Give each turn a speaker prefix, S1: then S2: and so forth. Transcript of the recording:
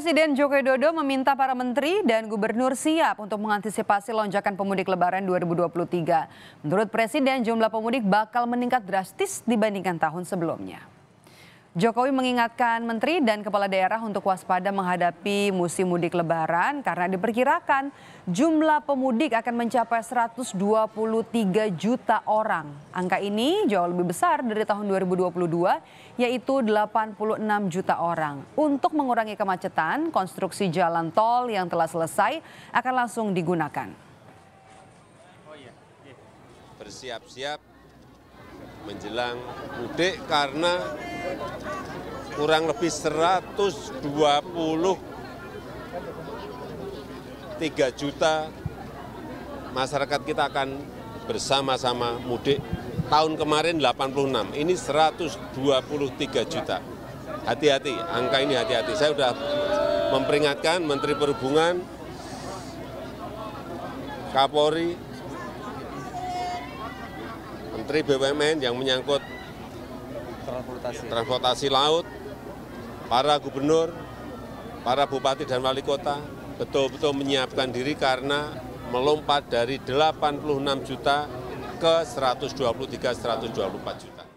S1: Presiden Joko Widodo meminta para menteri dan gubernur siap untuk mengantisipasi lonjakan pemudik lebaran 2023. Menurut Presiden, jumlah pemudik bakal meningkat drastis dibandingkan tahun sebelumnya. Jokowi mengingatkan menteri dan kepala daerah untuk waspada menghadapi musim mudik lebaran karena diperkirakan jumlah pemudik akan mencapai 123 juta orang. Angka ini jauh lebih besar dari tahun 2022 yaitu 86 juta orang. Untuk mengurangi kemacetan, konstruksi jalan tol yang telah selesai akan langsung digunakan.
S2: Bersiap-siap menjelang mudik karena kurang lebih 123 juta masyarakat kita akan bersama-sama mudik. Tahun kemarin 86, ini 123 juta. Hati-hati, angka ini hati-hati. Saya sudah memperingatkan Menteri Perhubungan, Kapolri, Menteri BUMN yang menyangkut transportasi, transportasi laut, para gubernur, para bupati dan wali kota betul-betul menyiapkan diri karena melompat dari 86 juta ke 123-124 juta.